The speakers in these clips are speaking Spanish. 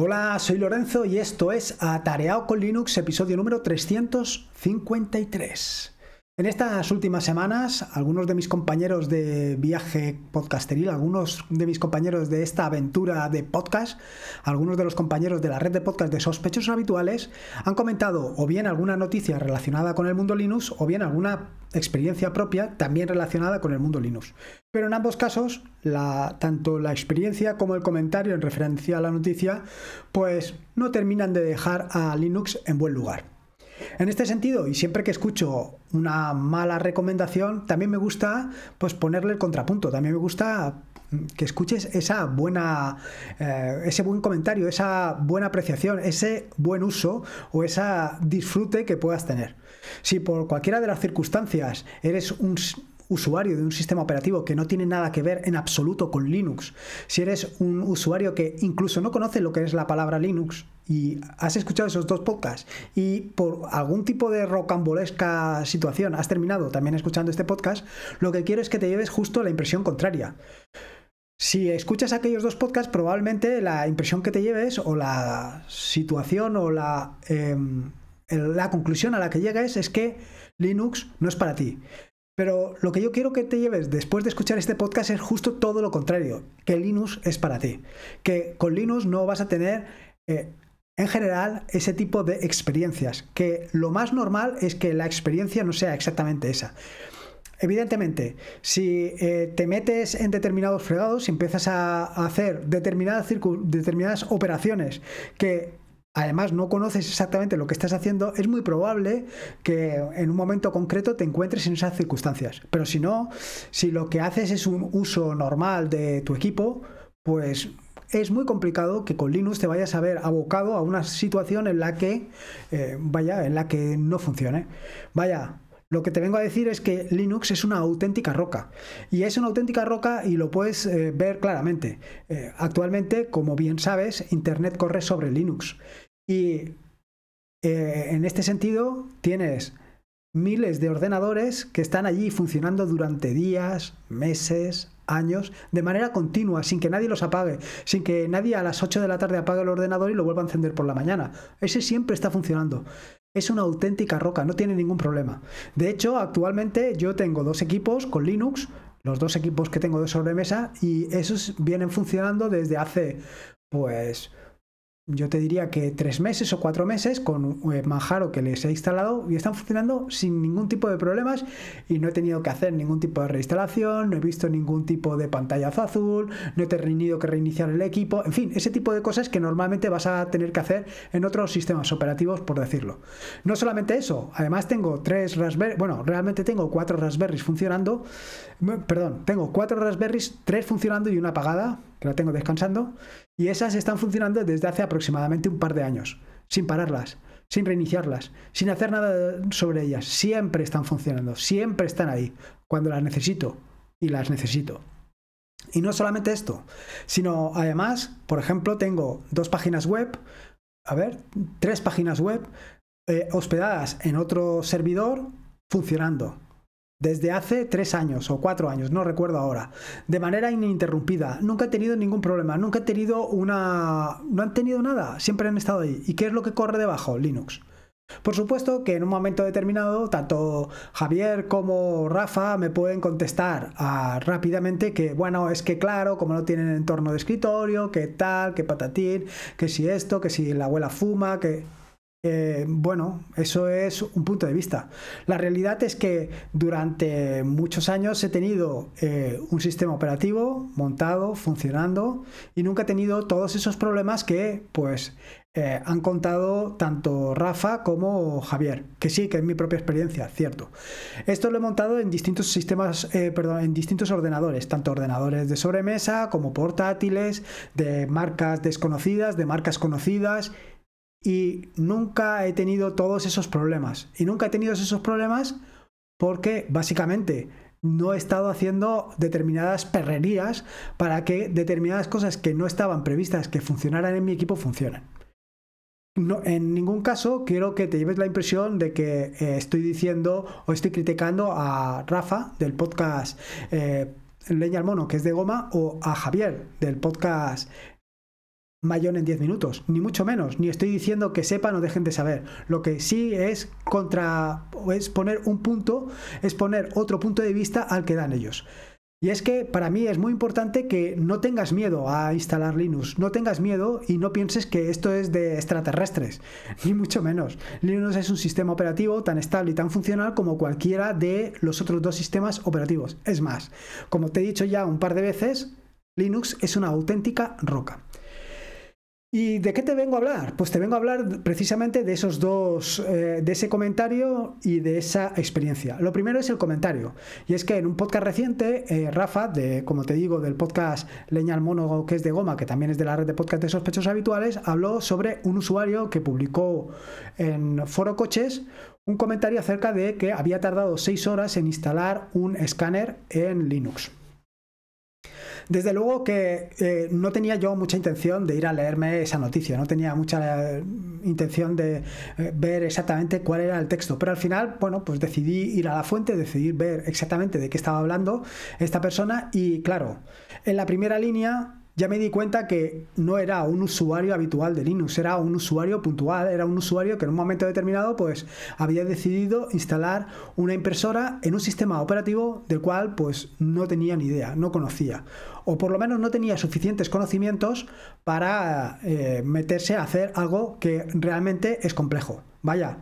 Hola, soy Lorenzo y esto es Atareado con Linux, episodio número 353. En estas últimas semanas, algunos de mis compañeros de viaje podcasteril, algunos de mis compañeros de esta aventura de podcast, algunos de los compañeros de la red de podcast de sospechosos habituales, han comentado o bien alguna noticia relacionada con el mundo Linux o bien alguna experiencia propia también relacionada con el mundo Linux. Pero en ambos casos, tanto la experiencia como el comentario en referencia a la noticia, pues no terminan de dejar a Linux en buen lugar. En este sentido, y siempre que escucho una mala recomendación, también me gusta pues, ponerle el contrapunto, también me gusta mm, que escuches esa buena, eh, ese buen comentario, esa buena apreciación, ese buen uso o ese disfrute que puedas tener. Si por cualquiera de las circunstancias eres un usuario de un sistema operativo que no tiene nada que ver en absoluto con Linux, si eres un usuario que incluso no conoce lo que es la palabra Linux y has escuchado esos dos podcasts y por algún tipo de rocambolesca situación has terminado también escuchando este podcast, lo que quiero es que te lleves justo la impresión contraria. Si escuchas aquellos dos podcasts, probablemente la impresión que te lleves o la situación o la, em, la conclusión a la que llegas es que Linux no es para ti. Pero lo que yo quiero que te lleves después de escuchar este podcast es justo todo lo contrario, que Linux es para ti, que con Linux no vas a tener... Eh, en general, ese tipo de experiencias, que lo más normal es que la experiencia no sea exactamente esa. Evidentemente, si eh, te metes en determinados fregados, y empiezas a, hacer determinadas, determinadas operaciones que además no conoces exactamente lo que estás haciendo, es muy probable que en un momento concreto te encuentres en esas circunstancias. Pero si no, si lo que haces es un uso normal de tu equipo, pues es muy complicado que con Linux te vayas a ver abocado a una situación en la que eh, vaya, en la que no funcione. Vaya, lo que te vengo a decir es que Linux es una auténtica roca. Y es una auténtica roca y lo puedes eh, ver claramente. Eh, actualmente, como bien sabes, Internet corre sobre Linux. Y eh, en este sentido, tienes miles de ordenadores que están allí funcionando durante días, meses, años, de manera continua, sin que nadie los apague, sin que nadie a las 8 de la tarde apague el ordenador y lo vuelva a encender por la mañana. Ese siempre está funcionando. Es una auténtica roca, no tiene ningún problema. De hecho, actualmente yo tengo dos equipos con Linux, los dos equipos que tengo de sobremesa, y esos vienen funcionando desde hace, pues, yo te diría que tres meses o cuatro meses con eh, Manjaro que les he instalado y están funcionando sin ningún tipo de problemas y no he tenido que hacer ningún tipo de reinstalación, no he visto ningún tipo de pantallazo azul, no he tenido que reiniciar el equipo, en fin, ese tipo de cosas que normalmente vas a tener que hacer en otros sistemas operativos, por decirlo. No solamente eso, además tengo tres Raspberry, bueno, realmente tengo cuatro Raspberries funcionando, perdón, tengo cuatro Raspberries, tres funcionando y una apagada, que la tengo descansando, y esas están funcionando desde hace aproximadamente un par de años, sin pararlas, sin reiniciarlas, sin hacer nada sobre ellas. Siempre están funcionando, siempre están ahí, cuando las necesito, y las necesito. Y no solamente esto, sino además, por ejemplo, tengo dos páginas web, a ver, tres páginas web eh, hospedadas en otro servidor funcionando desde hace tres años o cuatro años, no recuerdo ahora, de manera ininterrumpida. Nunca he tenido ningún problema, nunca he tenido una... no han tenido nada, siempre han estado ahí. ¿Y qué es lo que corre debajo? Linux. Por supuesto que en un momento determinado, tanto Javier como Rafa me pueden contestar ah, rápidamente que, bueno, es que claro, como no tienen entorno de escritorio, que tal, que patatín, que si esto, que si la abuela fuma, que... Eh, bueno, eso es un punto de vista. La realidad es que durante muchos años he tenido eh, un sistema operativo montado, funcionando y nunca he tenido todos esos problemas que pues eh, han contado tanto Rafa como Javier, que sí, que es mi propia experiencia, cierto. Esto lo he montado en distintos sistemas, perdón, en distintos ordenadores, tanto ordenadores de sobremesa como portátiles, de marcas desconocidas, de marcas conocidas y nunca he tenido todos esos problemas. Y nunca he tenido esos problemas porque básicamente no he estado haciendo determinadas perrerías para que determinadas cosas que no estaban previstas que funcionaran en mi equipo funcionen. en ningún caso quiero que te lleves la impresión de que eh, estoy diciendo o estoy criticando a Rafa del podcast eh, Leña al Mono, que es de goma, o a Javier del podcast mayón en 10 minutos, ni mucho menos, ni estoy diciendo que sepan o dejen de saber. Lo que sí es contra es poner un punto, es poner otro punto de vista al que dan ellos. Y es que para mí es muy importante que no tengas miedo a instalar Linux, no tengas miedo y no pienses que esto es de extraterrestres, ni mucho menos. Linux es un sistema operativo tan estable y tan funcional como cualquiera de los otros dos sistemas operativos. Es más, como te he dicho ya un par de veces, Linux es una auténtica roca. ¿Y de qué te vengo a hablar? Pues te vengo a hablar precisamente de esos dos, eh, de ese comentario y de esa experiencia. Lo primero es el comentario. Y es que en un podcast reciente, eh, Rafa, como te digo, del podcast Leña al Mono, que es de goma, que también es de la red de podcast de sospechosos habituales, habló sobre un usuario que publicó en Foro Coches un comentario acerca de que había tardado seis horas en instalar un escáner en Linux. Desde luego que eh, no tenía yo mucha intención de ir a leerme esa noticia, no tenía mucha eh, intención de eh, ver exactamente cuál era el texto, pero al final, bueno, pues decidí ir a la fuente, decidí ver exactamente de qué estaba hablando esta persona y claro, en la primera línea ya me di cuenta que no era un usuario habitual de Linux, era un usuario puntual, era un usuario que en un momento determinado pues había decidido instalar una impresora en un sistema operativo del cual pues no tenía ni idea, no conocía, o por lo menos no tenía suficientes conocimientos para eh, meterse a hacer algo que realmente es complejo. Vaya,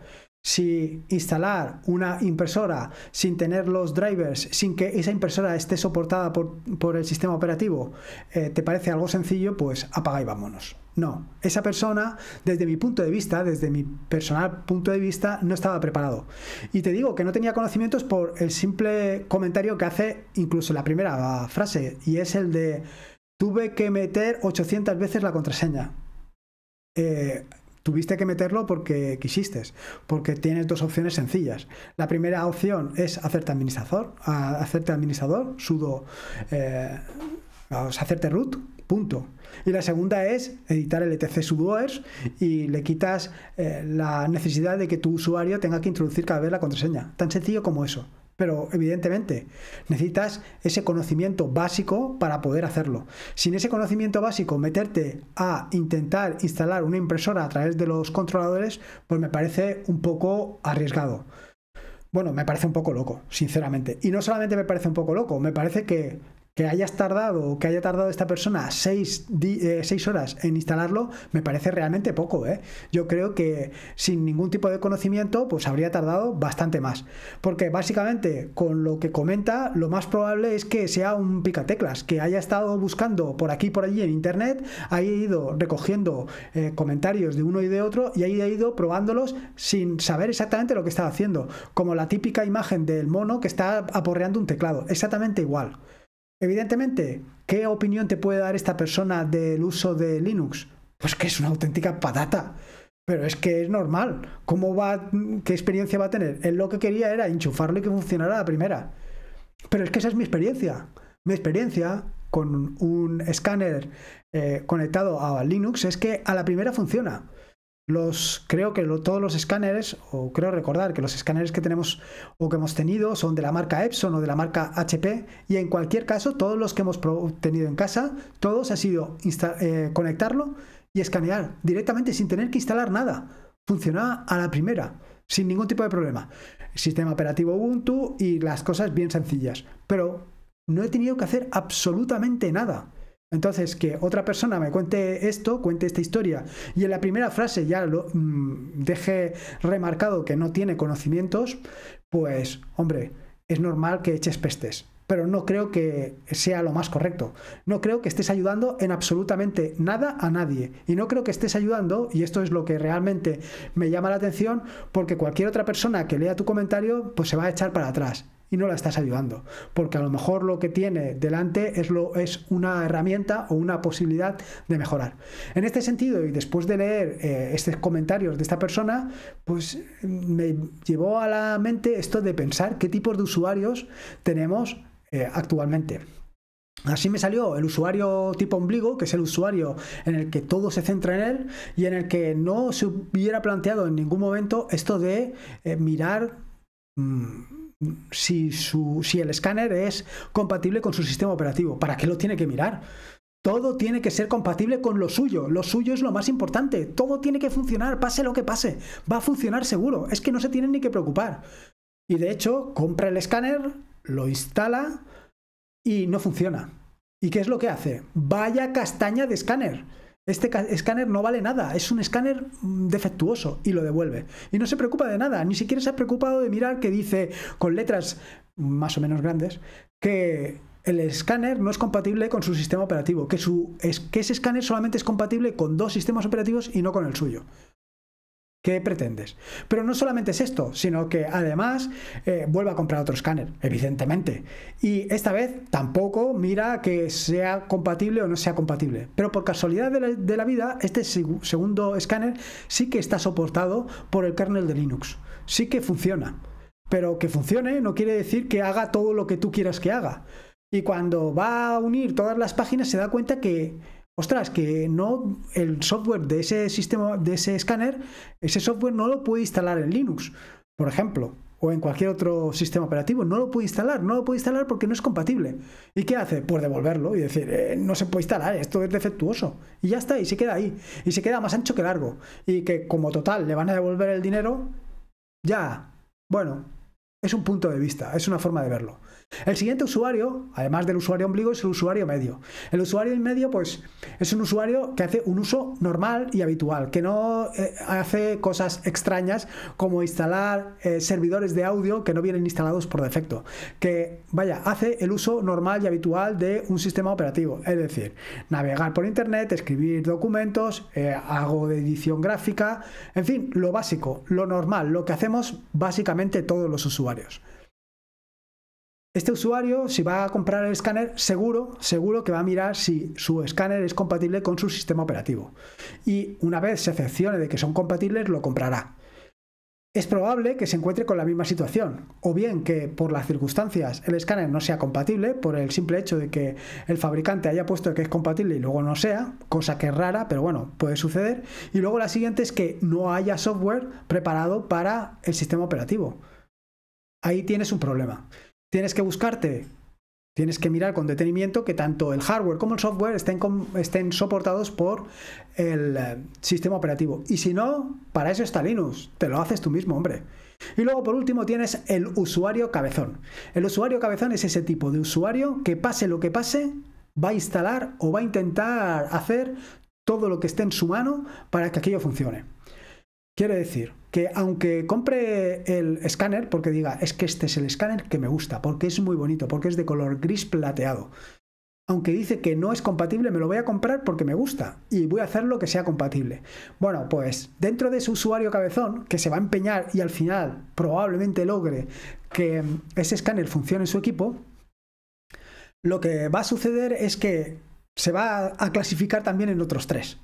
si instalar una impresora sin tener los drivers, sin que esa impresora esté soportada por, el sistema operativo, eh, te parece algo sencillo, pues apaga y vámonos. No, esa persona, desde mi punto de vista, desde mi personal punto de vista, no estaba preparado. Y te digo que no tenía conocimientos por el simple comentario que hace incluso la primera frase, y es el de, tuve que meter 800 veces la contraseña. Eh, Tuviste que meterlo porque quisiste, porque tienes dos opciones sencillas. La primera opción es hacerte administrador, hacerte administrador, sudo, eh, hacerte root, punto. Y la segunda es editar el etc sudoers y le quitas eh, la necesidad de que tu usuario tenga que introducir cada vez la contraseña. Tan sencillo como eso. Pero evidentemente necesitas ese conocimiento básico para poder hacerlo. Sin ese conocimiento básico, meterte a intentar instalar una impresora a través de los controladores, pues me parece un poco arriesgado. Bueno, me parece un poco loco, sinceramente. Y no solamente me parece un poco loco, me parece que que hayas tardado o que haya tardado esta persona eh, seis, horas en instalarlo, me parece realmente poco. ¿eh? Yo creo que sin ningún tipo de conocimiento, pues habría tardado bastante más. Porque básicamente, con lo que comenta, lo más probable es que sea un picateclas, que haya estado buscando por aquí y por allí en internet, haya ido recogiendo eh, comentarios de uno y de otro y haya ido probándolos sin saber exactamente lo que estaba haciendo. Como la típica imagen del mono que está aporreando un teclado. Exactamente igual. Evidentemente, ¿qué opinión te puede dar esta persona del uso de Linux? Pues que es una auténtica patata. Pero es que es normal. ¿Cómo va, qué experiencia va a tener? Él lo que quería era enchufarlo y que funcionara la primera. Pero es que esa es mi experiencia. Mi experiencia con un escáner eh, conectado a Linux es que a la primera funciona los creo que todos los escáneres, o creo recordar que los escáneres que tenemos o que hemos tenido son de la marca Epson o de la marca HP, y en cualquier caso, todos los que hemos tenido en casa, todos ha sido eh, conectarlo y escanear directamente sin tener que instalar nada. Funcionaba a la primera, sin ningún tipo de problema. Sistema operativo Ubuntu y las cosas bien sencillas. Pero no he tenido que hacer absolutamente nada. Entonces, que otra persona me cuente esto, cuente esta historia, y en la primera frase ya lo mm, deje remarcado que no tiene conocimientos, pues, hombre, es normal que eches pestes. Pero no creo que sea lo más correcto. No creo que estés ayudando en absolutamente nada a nadie. Y no creo que estés ayudando, y esto es lo que realmente me llama la atención, porque cualquier otra persona que lea tu comentario, pues se va a echar para atrás y no la estás ayudando, porque a lo mejor lo que tiene delante es, lo, es una herramienta o una posibilidad de mejorar. En este sentido, y después de leer eh, estos comentarios de esta persona, pues me llevó a la mente esto de pensar qué tipos de usuarios tenemos eh, actualmente. Así me salió el usuario tipo ombligo, que es el usuario en el que todo se centra en él y en el que no se hubiera planteado en ningún momento esto de eh, mirar mm, si, el escáner es compatible con su sistema operativo. ¿Para qué lo tiene que mirar? Todo tiene que ser compatible con lo suyo. Lo suyo es lo más importante. Todo tiene que funcionar, pase lo que pase. Va a funcionar seguro. Es que no se tiene ni que preocupar. Y de hecho, compra el escáner, lo instala y no funciona. ¿Y qué es lo que hace? Vaya castaña de escáner. Este escáner no vale nada, es un escáner mm, defectuoso y lo devuelve. Y no se preocupa de nada, ni siquiera se ha preocupado de mirar que dice con letras más o menos grandes que el escáner no es compatible con su sistema operativo, que, su, que ese escáner solamente es compatible con dos sistemas operativos y no con el suyo. ¿Qué pretendes? Pero no solamente es esto, sino que además eh, vuelva a comprar otro escáner, evidentemente. Y esta vez tampoco mira que sea compatible o no sea compatible. Pero por casualidad de la, vida, este segundo escáner sí que está soportado por el kernel de Linux. Sí que funciona. Pero que funcione no quiere decir que haga todo lo que tú quieras que haga. Y cuando va a unir todas las páginas se da cuenta que ostras, que no el software de ese sistema, de ese escáner, ese software no lo puede instalar en Linux, por ejemplo, o en cualquier otro sistema operativo. No lo puede instalar, no lo puede instalar porque no es compatible. ¿Y qué hace? Pues devolverlo y decir, eh, no se puede instalar, esto es defectuoso. Y ya está, y se queda ahí. Y se queda más ancho que largo. Y que como total le van a devolver el dinero, ya. Bueno, es un punto de vista, es una forma de verlo. El siguiente usuario, además del usuario ombligo, es el usuario medio. El usuario medio, pues, es un usuario que hace un uso normal y habitual, que no eh, hace cosas extrañas como instalar eh, servidores de audio que no vienen instalados por defecto. Que, vaya, hace el uso normal y habitual de un sistema operativo. Es decir, navegar por internet, escribir documentos, eh, hago edición gráfica, en fin, lo básico, lo normal, lo que hacemos básicamente todos los usuarios. Este usuario, si va a comprar el escáner, seguro, seguro que va a mirar si su escáner es compatible con su sistema operativo. Y una vez se excepcione de que son compatibles, lo comprará. Es probable que se encuentre con la misma situación, o bien que por las circunstancias el escáner no sea compatible, por el simple hecho de que el fabricante haya puesto que es compatible y luego no sea, cosa que es rara, pero bueno, puede suceder. Y luego la siguiente es que no haya software preparado para el sistema operativo. Ahí tienes un problema tienes que buscarte, tienes que mirar con detenimiento que tanto el hardware como el software estén, estén soportados por el eh, sistema operativo. Y si no, para eso está Linux, te lo haces tú mismo, hombre. Y luego por último tienes el usuario cabezón. El usuario cabezón es ese tipo de usuario que pase lo que pase, va a instalar o va a intentar hacer todo lo que esté en su mano para que aquello funcione. Quiere decir, que aunque compre el escáner, porque diga, es que este es el escáner que me gusta, porque es muy bonito, porque es de color gris plateado. Aunque dice que no es compatible, me lo voy a comprar porque me gusta y voy a hacer lo que sea compatible. Bueno, pues dentro de su usuario cabezón, que se va a empeñar y al final probablemente logre que ese escáner funcione en su equipo, lo que va a suceder es que se va a clasificar también en otros tres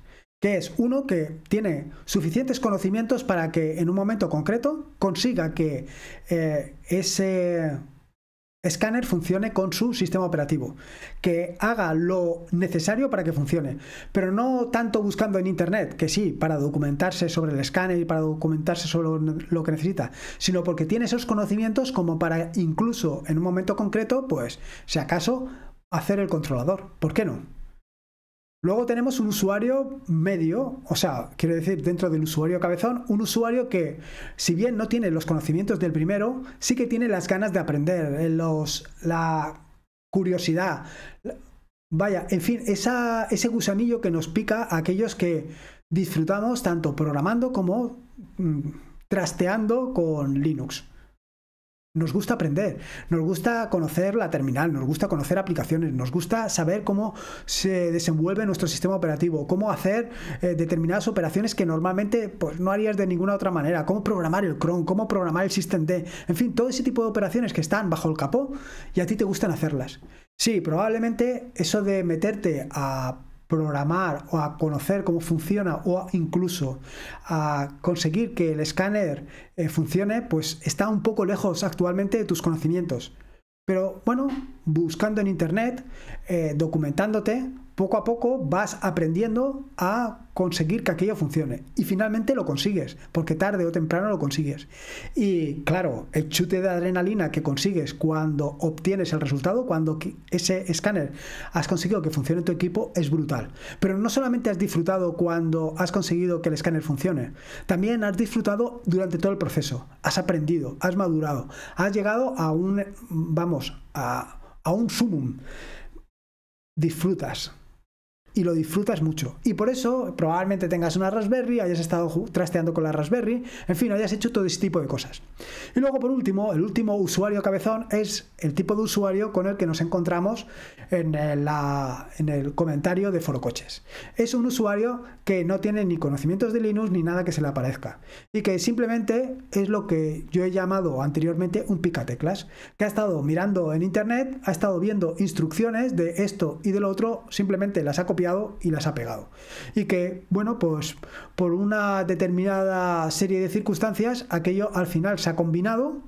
que es uno que tiene suficientes conocimientos para que en un momento concreto consiga que eh, ese escáner funcione con su sistema operativo, que haga lo necesario para que funcione, pero no tanto buscando en Internet, que sí, para documentarse sobre el escáner y para documentarse sobre lo que necesita, sino porque tiene esos conocimientos como para incluso en un momento concreto, pues, si acaso, hacer el controlador. ¿Por qué no? Luego tenemos un usuario medio, o sea, quiero decir, dentro del usuario cabezón, un usuario que, si bien no tiene los conocimientos del primero, sí que tiene las ganas de aprender, eh, los, la curiosidad. Vaya, en fin, ese gusanillo que nos pica a aquellos que disfrutamos tanto programando como mm, trasteando con Linux. Nos gusta aprender, nos gusta conocer la terminal, nos gusta conocer aplicaciones, nos gusta saber cómo se desenvuelve nuestro sistema operativo, cómo hacer eh, determinadas operaciones que normalmente pues, no harías de ninguna otra manera, cómo programar el cron, cómo programar el systemd, en fin, todo ese tipo de operaciones que están bajo el capó y a ti te gustan hacerlas. Sí, probablemente eso de meterte a programar o a conocer cómo funciona o incluso a conseguir que el escáner eh, funcione, pues está un poco lejos actualmente de tus conocimientos. Pero bueno, buscando en Internet, eh, documentándote, poco a poco vas aprendiendo a conseguir que aquello funcione. Y finalmente lo consigues, porque tarde o temprano lo consigues. Y claro, el chute de adrenalina que consigues cuando obtienes el resultado, cuando ese escáner has conseguido que funcione tu equipo, es brutal. Pero no solamente has disfrutado cuando has conseguido que el escáner funcione, también has disfrutado durante todo el proceso. Has aprendido, has madurado, has llegado a un, vamos, a, a un sumum. Disfrutas, y lo disfrutas mucho. Y por eso probablemente tengas una Raspberry, hayas estado trasteando con la Raspberry, en fin, hayas hecho todo ese tipo de cosas. Y luego, por último, el último usuario cabezón es el tipo de usuario con el que nos encontramos en, eh, en el comentario de foro coches Es un usuario que no tiene ni conocimientos de Linux ni nada que se le aparezca. Y que simplemente es lo que yo he llamado anteriormente un picateclas, que ha estado mirando en internet, ha estado viendo instrucciones de esto y del otro, simplemente las ha copiado y las ha pegado. Y que, bueno, pues por una determinada serie de circunstancias, aquello al final se ha combinado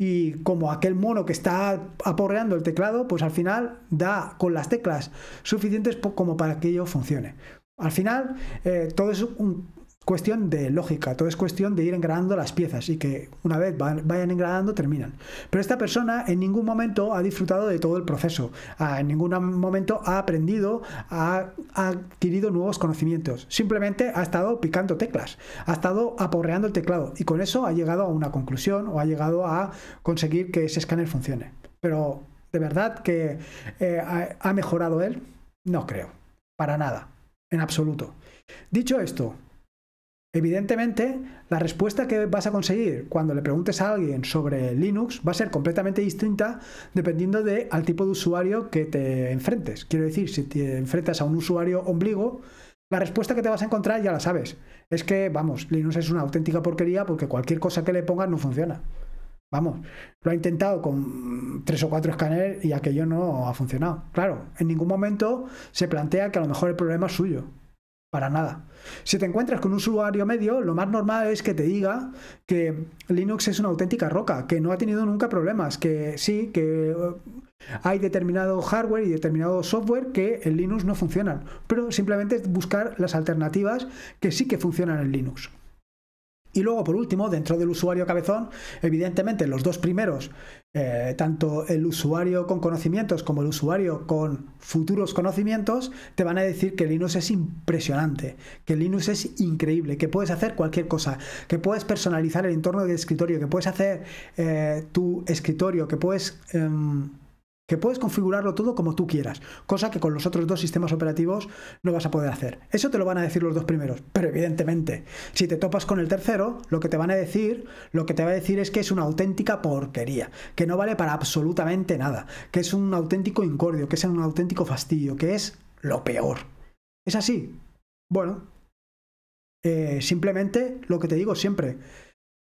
y como aquel mono que está aporreando el teclado, pues al final da con las teclas suficientes como para que ello funcione. Al final, eh, todo es un, Cuestión de lógica, todo es cuestión de ir engranando las piezas y que una vez vayan engranando terminan. Pero esta persona en ningún momento ha disfrutado de todo el proceso, en ningún momento ha aprendido, ha, adquirido nuevos conocimientos, simplemente ha estado picando teclas, ha estado aporreando el teclado y con eso ha llegado a una conclusión o ha llegado a conseguir que ese escáner funcione. Pero ¿De verdad que eh, ha mejorado él? No creo. Para nada. En absoluto. Dicho esto, Evidentemente, la respuesta que vas a conseguir cuando le preguntes a alguien sobre Linux va a ser completamente distinta dependiendo de, al tipo de usuario que te enfrentes. Quiero decir, si te enfrentas a un usuario ombligo, la respuesta que te vas a encontrar ya la sabes. Es que, vamos, Linux es una auténtica porquería porque cualquier cosa que le pongas no funciona. Vamos, lo ha intentado con tres o cuatro escáneres y aquello no ha funcionado. Claro, en ningún momento se plantea que a lo mejor el problema es suyo. Para nada. Si te encuentras con un usuario medio, lo más normal es que te diga que Linux es una auténtica roca, que no ha tenido nunca problemas, que sí, que eh, hay determinado hardware y determinado software que en Linux no funcionan, pero simplemente buscar las alternativas que sí que funcionan en Linux. Y luego, por último, dentro del usuario cabezón, evidentemente los dos primeros, eh, tanto el usuario con conocimientos como el usuario con futuros conocimientos, te van a decir que Linux es impresionante, que Linux es increíble, que puedes hacer cualquier cosa, que puedes personalizar el entorno de escritorio, que puedes hacer eh, tu escritorio, que puedes... Em, que puedes configurarlo todo como tú quieras, cosa que con los otros dos sistemas operativos no vas a poder hacer. Eso te lo van a decir los dos primeros, pero evidentemente, si te topas con el tercero, lo que te van a decir, lo que te va a decir es que es una auténtica porquería, que no vale para absolutamente nada, que es un auténtico incordio, que es un auténtico fastidio, que es lo peor. ¿Es así? Bueno, eh, simplemente lo que te digo siempre,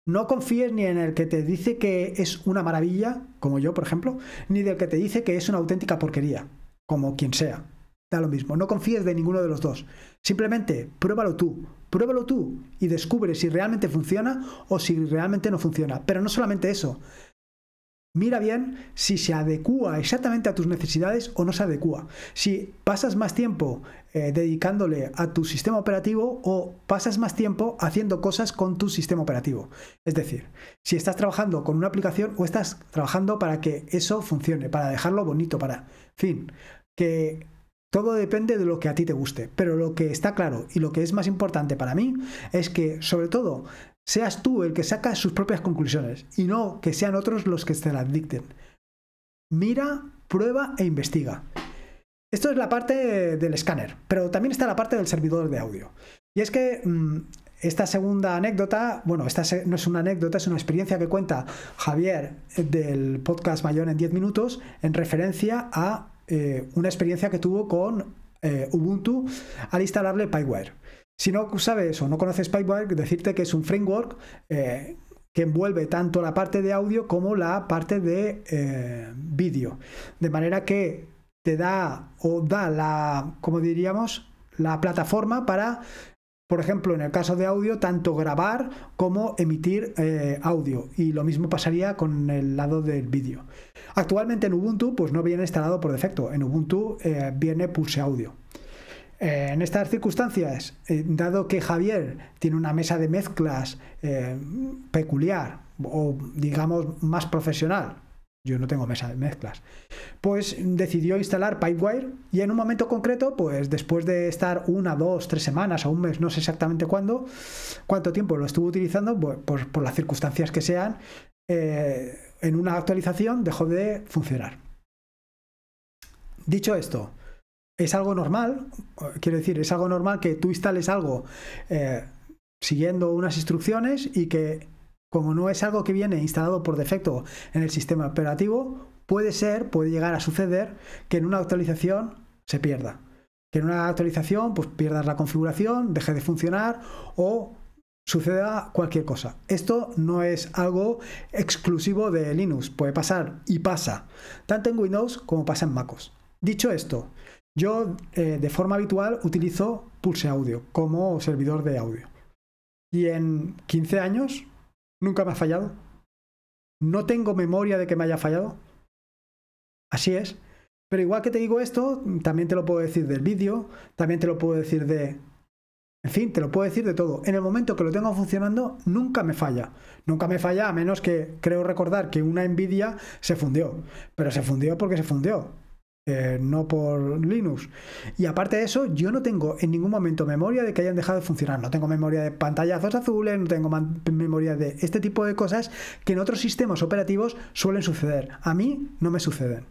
no confíes ni en el que te dice que es una maravilla, como yo, por ejemplo, ni del que te dice que es una auténtica porquería, como quien sea. Da lo mismo, no confíes de ninguno de los dos. Simplemente pruébalo tú, pruébalo tú y descubre si realmente funciona o si realmente no funciona. Pero no solamente eso, Mira bien si se adecúa exactamente a tus necesidades o no se adecua Si pasas más tiempo eh, dedicándole a tu sistema operativo o pasas más tiempo haciendo cosas con tu sistema operativo. Es decir, si estás trabajando con una aplicación o estás trabajando para que eso funcione, para dejarlo bonito, para... Fin, que todo depende de lo que a ti te guste, pero lo que está claro y lo que es más importante para mí es que, sobre todo, seas tú el que saca sus propias conclusiones y no que sean otros los que te las dicten. Mira, prueba e investiga. Esto es la parte del escáner, pero también está la parte del servidor de audio. Y es que mm, esta segunda anécdota, bueno, esta no es una anécdota, es una experiencia que cuenta Javier del podcast Mayor en 10 minutos en referencia a eh, una experiencia que tuvo con eh, Ubuntu al instalarle Pipewire. Si no sabes o no conoces Pipewire, decirte que es un framework eh, que envuelve tanto la parte de audio como la parte de vídeo. De manera que te da o da la, como diríamos, la plataforma para por ejemplo, en el caso de audio, tanto grabar como emitir eh, audio. Y lo mismo pasaría con el lado del vídeo. Actualmente en Ubuntu, pues no viene instalado por defecto. En Ubuntu eh, viene Pulse Audio. Eh, en estas circunstancias, dado que Javier tiene una mesa de mezclas peculiar o digamos más profesional, yo no tengo mesa de mezclas. Pues decidió instalar Pipewire y en un momento concreto, pues después de estar una, dos, tres semanas o un mes, no sé exactamente cuándo, cuánto tiempo lo estuvo utilizando, pues, por, las circunstancias que sean, eh, en una actualización dejó de funcionar. Dicho esto, es algo normal, quiero decir, es algo normal que tú instales algo eh, siguiendo unas instrucciones y que como no es algo que viene instalado por defecto en el sistema operativo, puede ser, puede llegar a suceder que en una actualización se pierda. Que en una actualización pues pierdas la configuración, deje de funcionar o suceda cualquier cosa. Esto no es algo exclusivo de Linux, puede pasar y pasa, tanto en Windows como pasa en MacOS. Dicho esto, yo eh, de forma habitual utilizo Pulse Audio como servidor de audio. Y en 15 años Nunca me ha fallado. No tengo memoria de que me haya fallado. Así es. Pero igual que te digo esto, también te lo puedo decir del vídeo, también te lo puedo decir de... En fin, te lo puedo decir de todo. En el momento que lo tengo funcionando, nunca me falla. Nunca me falla a menos que creo recordar que una Nvidia se fundió. Pero se fundió porque se fundió. Eh, no por Linux. Y aparte de eso, yo no tengo en ningún momento memoria de que hayan dejado de funcionar. No tengo memoria de pantallazos azules, no tengo memoria de este tipo de cosas que en otros sistemas operativos suelen suceder. A mí no me suceden.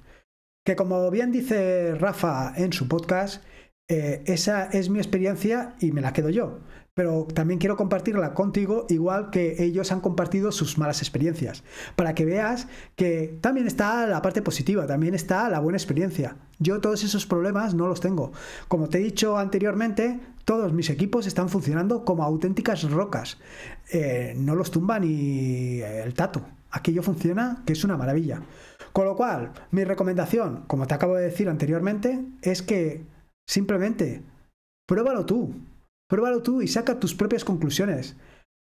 Que como bien dice Rafa en su podcast, eh, esa es mi experiencia y me la quedo yo. Pero también quiero compartirla contigo igual que ellos han compartido sus malas experiencias, para que veas que también está la parte positiva, también está la buena experiencia. Yo todos esos problemas no los tengo. Como te he dicho anteriormente, todos mis equipos están funcionando como auténticas rocas. Eh, no los tumba ni el tato. Aquello funciona, que es una maravilla. Con lo cual, mi recomendación, como te acabo de decir anteriormente, es que Simplemente, pruébalo tú. Pruébalo tú y saca tus propias conclusiones.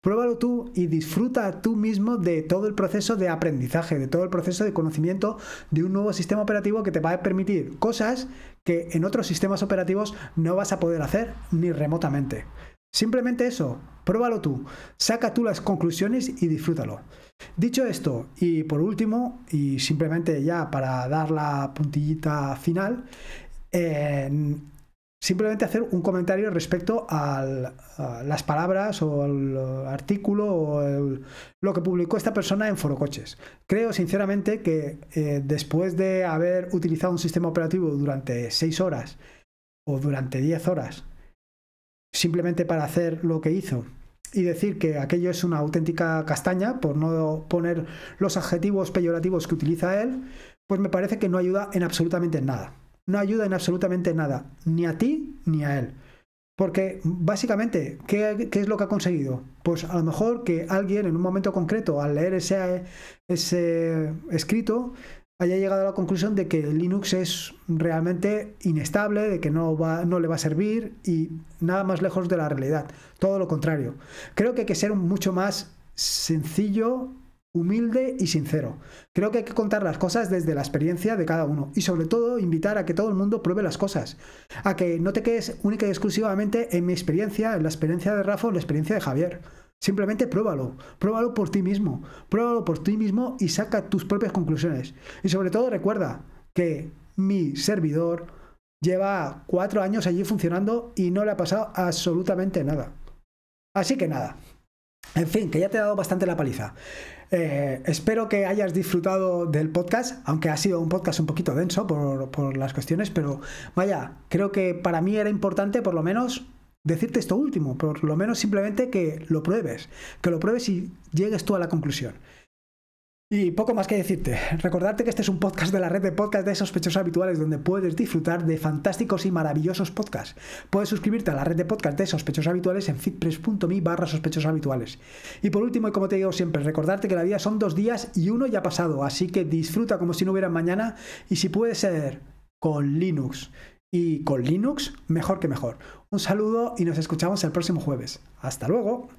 Pruébalo tú y disfruta tú mismo de todo el proceso de aprendizaje, de todo el proceso de conocimiento de un nuevo sistema operativo que te va a permitir cosas que en otros sistemas operativos no vas a poder hacer ni remotamente. Simplemente eso, pruébalo tú, saca tú las conclusiones y disfrútalo. Dicho esto, y por último, y simplemente ya para dar la puntillita final, simplemente hacer un comentario respecto a las palabras o al artículo o lo que publicó esta persona en Forocoches. Creo sinceramente que eh, después de haber utilizado un sistema operativo durante seis horas o durante 10 horas, simplemente para hacer lo que hizo, y decir que aquello es una auténtica castaña, por no poner los adjetivos peyorativos que utiliza él, pues me parece que no ayuda en absolutamente nada no ayuda en absolutamente nada, ni a ti ni a él. Porque básicamente, ¿qué, es lo que ha conseguido? Pues a lo mejor que alguien en un momento concreto, al leer ese, ese escrito, haya llegado a la conclusión de que Linux es realmente inestable, de que no, no le va a servir y nada más lejos de la realidad. Todo lo contrario. Creo que hay que ser mucho más sencillo humilde y sincero. Creo que hay que contar las cosas desde la experiencia de cada uno y sobre todo invitar a que todo el mundo pruebe las cosas, a que no te quedes única y exclusivamente en mi experiencia, en la experiencia de Rafa o en la experiencia de Javier. Simplemente pruébalo, pruébalo por ti mismo, pruébalo por ti mismo y saca tus propias conclusiones. Y sobre todo recuerda que mi servidor lleva cuatro años allí funcionando y no le ha pasado absolutamente nada. Así que nada, en fin, que ya te he dado bastante la paliza. Eh, espero que hayas disfrutado del podcast, aunque ha sido un podcast un poquito denso por, por las cuestiones, pero vaya, creo que para mí era importante por lo menos decirte esto último, por lo menos simplemente que lo pruebes, que lo pruebes y llegues tú a la conclusión. Y poco más que decirte. Recordarte que este es un podcast de la red de podcast de sospechosos habituales donde puedes disfrutar de fantásticos y maravillosos podcasts. Puedes suscribirte a la red de podcast de sospechosos habituales en fitpress.me barra sospechosos habituales. Y por último, y como te digo siempre, recordarte que la vida son dos días y uno ya ha pasado, así que disfruta como si no hubiera mañana y si puede ser con Linux y con Linux, mejor que mejor. Un saludo y nos escuchamos el próximo jueves. Hasta luego.